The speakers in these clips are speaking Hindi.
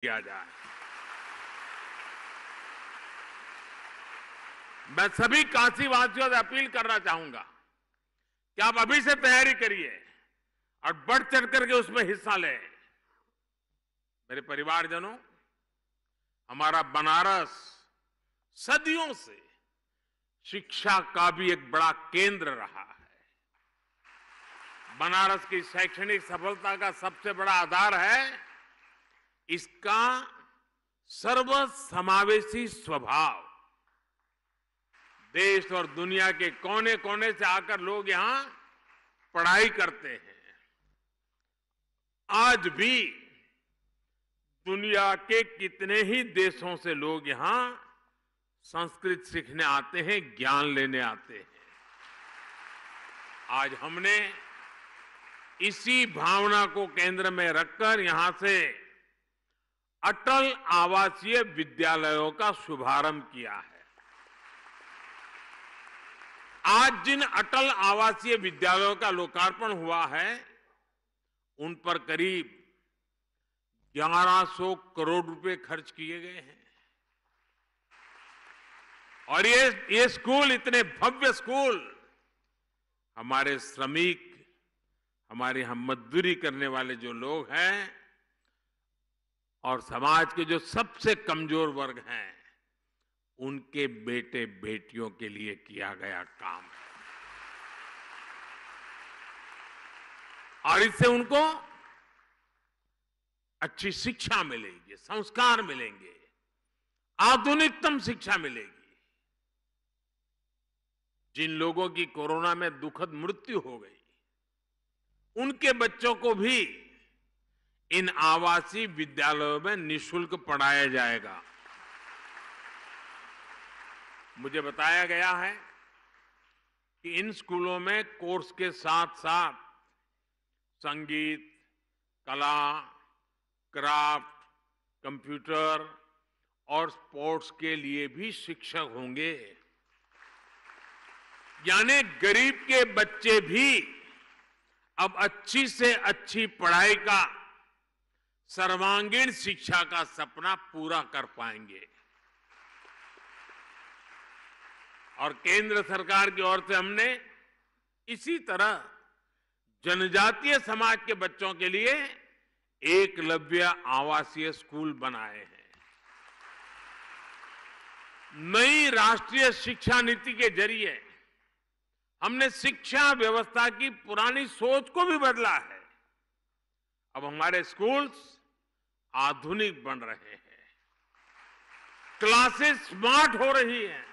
किया जाए मैं सभी काशीवासियों से अपील करना चाहूंगा कि आप अभी से तैयारी करिए और बढ़ चढ़ करके उसमें हिस्सा लें मेरे परिवारजनों हमारा बनारस सदियों से शिक्षा का भी एक बड़ा केंद्र रहा है बनारस की शैक्षणिक सफलता का सबसे बड़ा आधार है इसका सर्वसमावेशी स्वभाव देश और दुनिया के कोने कोने से आकर लोग यहां पढ़ाई करते हैं आज भी दुनिया के कितने ही देशों से लोग यहां संस्कृत सीखने आते हैं ज्ञान लेने आते हैं आज हमने इसी भावना को केंद्र में रखकर यहां से अटल आवासीय विद्यालयों का शुभारंभ किया है आज जिन अटल आवासीय विद्यालयों का लोकार्पण हुआ है उन पर करीब 1100 करोड़ रुपए खर्च किए गए हैं और ये ये स्कूल इतने भव्य स्कूल हमारे श्रमिक हमारी हम मजदूरी करने वाले जो लोग हैं और समाज के जो सबसे कमजोर वर्ग हैं उनके बेटे बेटियों के लिए किया गया काम है और इससे उनको अच्छी शिक्षा मिलेगी संस्कार मिलेंगे आधुनिकतम शिक्षा मिलेगी जिन लोगों की कोरोना में दुखद मृत्यु हो गई उनके बच्चों को भी इन आवासीय विद्यालयों में निशुल्क पढ़ाया जाएगा मुझे बताया गया है कि इन स्कूलों में कोर्स के साथ साथ संगीत कला क्राफ्ट कंप्यूटर और स्पोर्ट्स के लिए भी शिक्षक होंगे यानी गरीब के बच्चे भी अब अच्छी से अच्छी पढ़ाई का सर्वांगीण शिक्षा का सपना पूरा कर पाएंगे और केंद्र सरकार की ओर से हमने इसी तरह जनजातीय समाज के बच्चों के लिए एकलव्य आवासीय स्कूल बनाए हैं नई राष्ट्रीय शिक्षा नीति के जरिए हमने शिक्षा व्यवस्था की पुरानी सोच को भी बदला है अब हमारे स्कूल्स आधुनिक बन रहे हैं क्लासेस स्मार्ट हो रही हैं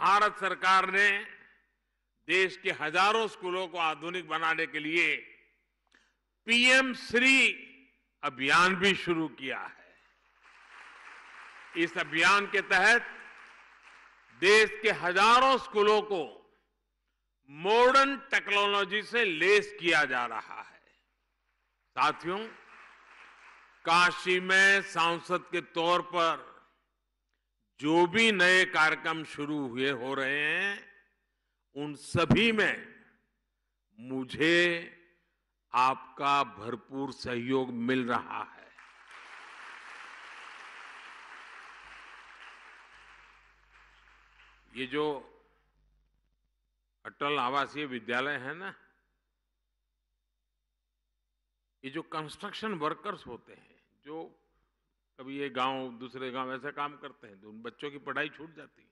भारत सरकार ने देश के हजारों स्कूलों को आधुनिक बनाने के लिए पीएम श्री अभियान भी शुरू किया है इस अभियान के तहत देश के हजारों स्कूलों को मॉडर्न टेक्नोलॉजी से लेस किया जा रहा है साथियों काशी में सांसद के तौर पर जो भी नए कार्यक्रम शुरू हुए हो रहे हैं उन सभी में मुझे आपका भरपूर सहयोग मिल रहा है ये जो अटल आवासीय विद्यालय है ना ये जो कंस्ट्रक्शन वर्कर्स होते हैं जो कभी ये गांव दूसरे गांव ऐसा काम करते हैं तो उन बच्चों की पढ़ाई छूट जाती है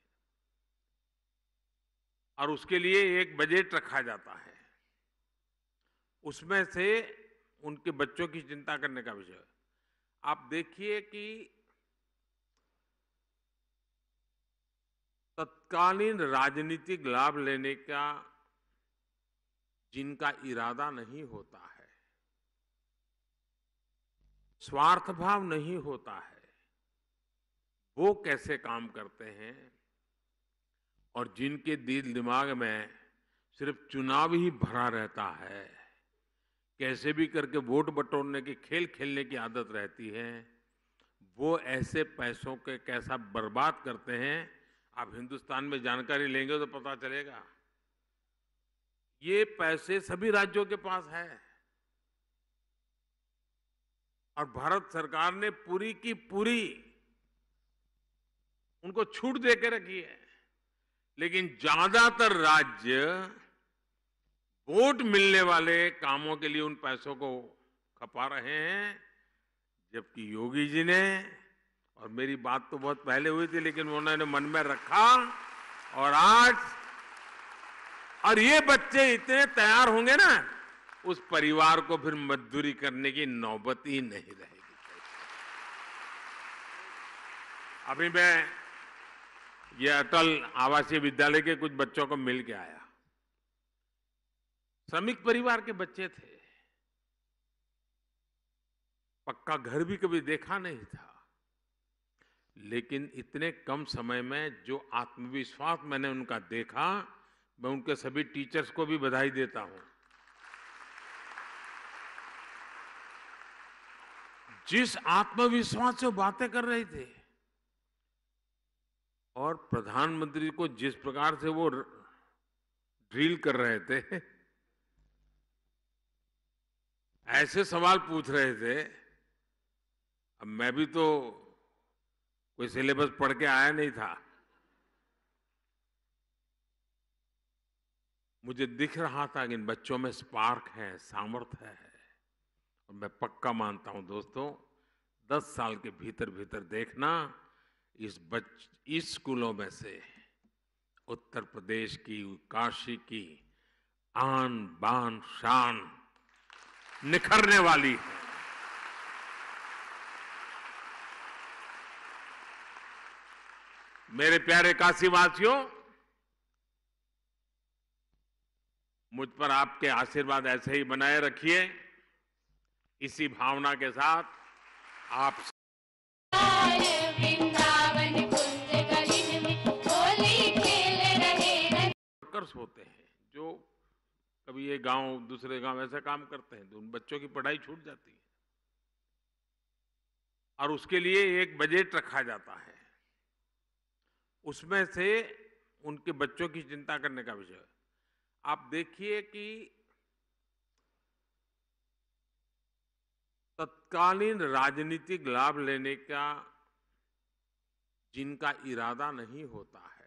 और उसके लिए एक बजट रखा जाता है उसमें से उनके बच्चों की चिंता करने का विषय आप देखिए कि तत्कालीन राजनीतिक लाभ लेने का जिनका इरादा नहीं होता स्वार्थ भाव नहीं होता है वो कैसे काम करते हैं और जिनके दिल दिमाग में सिर्फ चुनाव ही भरा रहता है कैसे भी करके वोट बटोरने की खेल खेलने की आदत रहती है वो ऐसे पैसों के कैसा बर्बाद करते हैं आप हिंदुस्तान में जानकारी लेंगे तो पता चलेगा ये पैसे सभी राज्यों के पास है और भारत सरकार ने पूरी की पूरी उनको छूट दे के रखी है लेकिन ज्यादातर राज्य वोट मिलने वाले कामों के लिए उन पैसों को खपा रहे हैं जबकि योगी जी ने और मेरी बात तो बहुत पहले हुई थी लेकिन उन्होंने मन में रखा और आज और ये बच्चे इतने तैयार होंगे ना उस परिवार को फिर मजदूरी करने की नौबत ही नहीं रहेगी अभी मैं ये अटल आवासीय विद्यालय के कुछ बच्चों को मिल के आया श्रमिक परिवार के बच्चे थे पक्का घर भी कभी देखा नहीं था लेकिन इतने कम समय में जो आत्मविश्वास मैंने उनका देखा मैं उनके सभी टीचर्स को भी बधाई देता हूं जिस आत्मविश्वास से बातें कर रहे थे और प्रधानमंत्री को जिस प्रकार से वो ड्रील कर रहे थे ऐसे सवाल पूछ रहे थे अब मैं भी तो कोई सिलेबस पढ़ के आया नहीं था मुझे दिख रहा था कि इन बच्चों में स्पार्क है सामर्थ्य है और मैं पक्का मानता हूं दोस्तों दस साल के भीतर भीतर देखना इस बच इस स्कूलों में से उत्तर प्रदेश की काशी की आन बान शान निखरने वाली है मेरे प्यारे काशीवासियों मुझ पर आपके आशीर्वाद ऐसे ही बनाए रखिए इसी भावना के साथ आप वर्कर्स होते हैं जो कभी ये गांव दूसरे गांव ऐसे काम करते हैं तो उन बच्चों की पढ़ाई छूट जाती है और उसके लिए एक बजट रखा जाता है उसमें से उनके बच्चों की चिंता करने का विषय आप देखिए कि तत्कालीन राजनीतिक लाभ लेने का जिनका इरादा नहीं होता है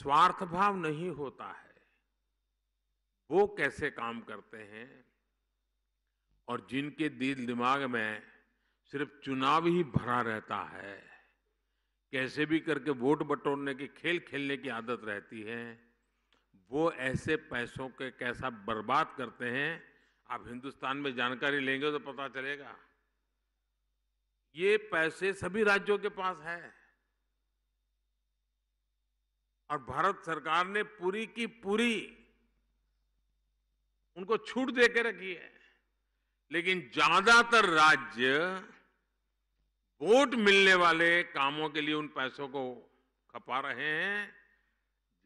स्वार्थ भाव नहीं होता है वो कैसे काम करते हैं और जिनके दिल दिमाग में सिर्फ चुनाव ही भरा रहता है कैसे भी करके वोट बटोरने के खेल खेलने की आदत रहती है वो ऐसे पैसों के कैसा बर्बाद करते हैं आप हिंदुस्तान में जानकारी लेंगे तो पता चलेगा ये पैसे सभी राज्यों के पास है और भारत सरकार ने पूरी की पूरी उनको छूट दे के रखी है लेकिन ज्यादातर राज्य वोट मिलने वाले कामों के लिए उन पैसों को खपा रहे हैं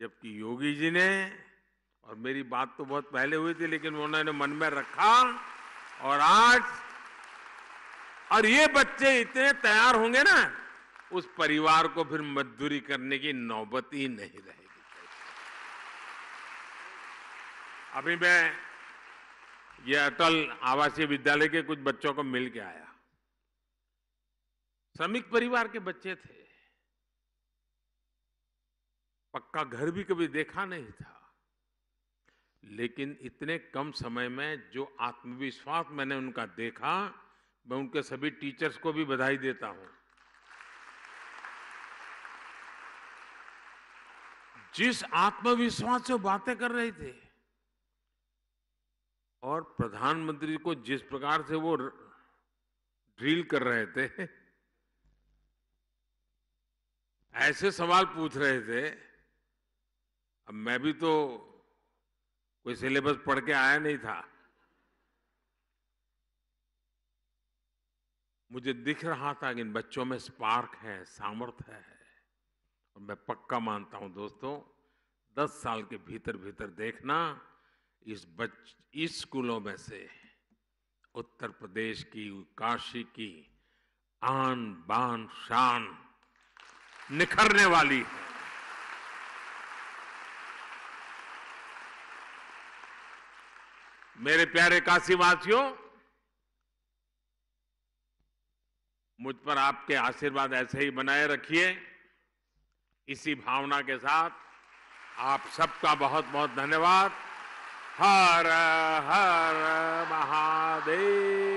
जबकि योगी जी ने और मेरी बात तो बहुत पहले हुई थी लेकिन उन्होंने मन में रखा और आज और ये बच्चे इतने तैयार होंगे ना उस परिवार को फिर मजदूरी करने की नौबत ही नहीं रहेगी अभी मैं ये अटल आवासीय विद्यालय के कुछ बच्चों को मिल के आया श्रमिक परिवार के बच्चे थे पक्का घर भी कभी देखा नहीं था लेकिन इतने कम समय में जो आत्मविश्वास मैंने उनका देखा मैं उनके सभी टीचर्स को भी बधाई देता हूं जिस आत्मविश्वास से बातें कर रहे थे और प्रधानमंत्री को जिस प्रकार से वो ड्रिल कर रहे थे ऐसे सवाल पूछ रहे थे अब मैं भी तो कोई सिलेबस पढ़ के आया नहीं था मुझे दिख रहा था कि इन बच्चों में स्पार्क है सामर्थ्य है और मैं पक्का मानता हूं दोस्तों दस साल के भीतर भीतर देखना इस बच इस स्कूलों में से उत्तर प्रदेश की काशी की आन बान शान निखरने वाली है मेरे प्यारे काशीवासियों मुझ पर आपके आशीर्वाद ऐसे ही बनाए रखिए इसी भावना के साथ आप सबका बहुत बहुत धन्यवाद हर हर महादेव